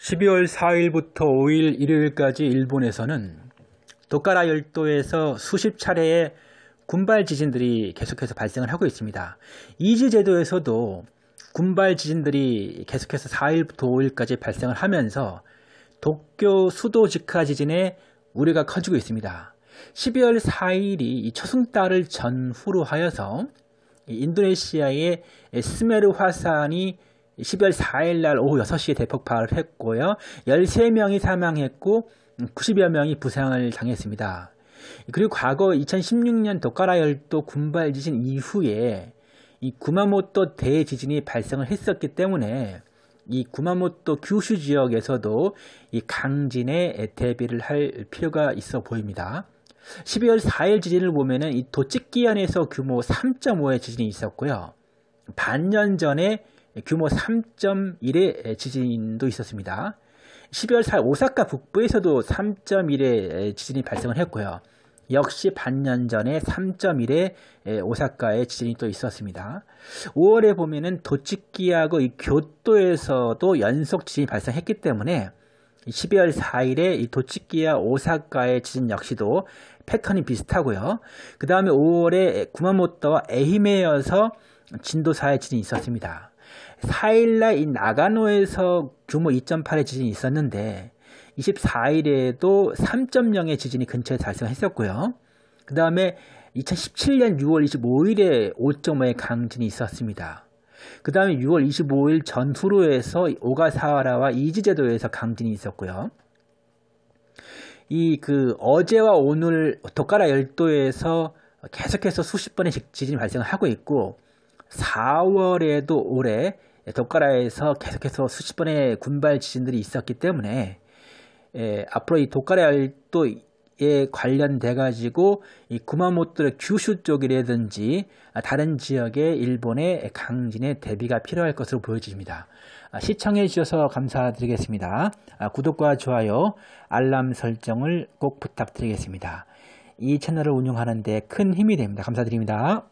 12월 4일부터 5일 일요일까지 일본에서는 도카라 열도에서 수십 차례의 군발 지진들이 계속해서 발생을 하고 있습니다. 이즈 제도에서도 군발 지진들이 계속해서 4일부터 5일까지 발생을 하면서 도쿄 수도 직하 지진에 우려가 커지고 있습니다. 12월 4일이 초승달을 전후로 하여서 인도네시아의 스메르 화산이 12월 4일 날 오후 6시에 대폭발을 했고요. 13명이 사망했고 90여 명이 부상을 당했습니다. 그리고 과거 2016년 도카라 열도 군발 지진 이후에 이 구마모토 대지진이 발생을 했었기 때문에 이 구마모토 규슈 지역에서도 이 강진에 대비를 할 필요가 있어 보입니다. 12월 4일 지진을 보면은 이 도찌끼현에서 규모 3.5의 지진이 있었고요. 반년 전에 규모 3.1의 지진도 있었습니다. 12월 4일 오사카 북부에서도 3.1의 지진이 발생을 했고요. 역시 반년 전에 3.1의 오사카의 지진이 또 있었습니다. 5월에 보면은 도치키하고 이 교토에서도 연속 지진이 발생했기 때문에 12월 4일에 이 도치키와 오사카의 지진 역시도 패턴이 비슷하고요. 그 다음에 5월에 구마모토와 에히메에서 진도 4의 지진이 있었습니다. 4일날 이 나가노에서 규모 2.8의 지진이 있었는데 24일에도 3.0의 지진이 근처에 발생했었고요. 그 다음에 2017년 6월 25일에 5.5의 강진이 있었습니다. 그 다음에 6월 25일 전후로 에서 오가사와라와 이지제도에서 강진이 있었고요. 이 그 어제와 오늘 도카라 열도에서 계속해서 수십 번의 지진이 발생 하고 있고 4월에도 올해 독가라에서 계속해서 수십 번의 군발 지진들이 있었기 때문에 예, 앞으로 이 독가라 열도에 관련돼 가지고 이 구마모토 의 규슈 쪽이라든지 다른 지역의 일본의 강진에 대비가 필요할 것으로 보여집니다. 아, 시청해 주셔서 감사드리겠습니다. 아, 구독과 좋아요, 알람 설정을 꼭 부탁드리겠습니다. 이 채널을 운영하는 데 큰 힘이 됩니다. 감사드립니다.